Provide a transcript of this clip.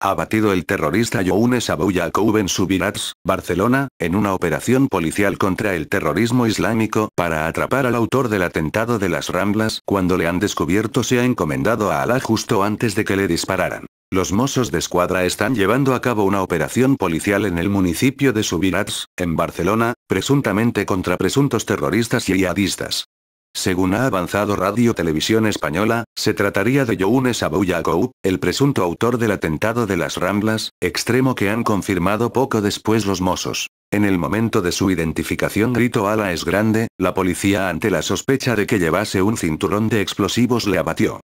Ha batido el terrorista Younes Abou en Subirats, Barcelona, en una operación policial contra el terrorismo islámico para atrapar al autor del atentado de las Ramblas cuando le han descubierto se ha encomendado a Alá justo antes de que le dispararan. Los Mossos de escuadra están llevando a cabo una operación policial en el municipio de Subirats, en Barcelona, presuntamente contra presuntos terroristas yihadistas. Según ha avanzado Radio Televisión Española, se trataría de Younes Abou el presunto autor del atentado de las Ramblas, extremo que han confirmado poco después los mozos. En el momento de su identificación grito ala es grande, la policía ante la sospecha de que llevase un cinturón de explosivos le abatió.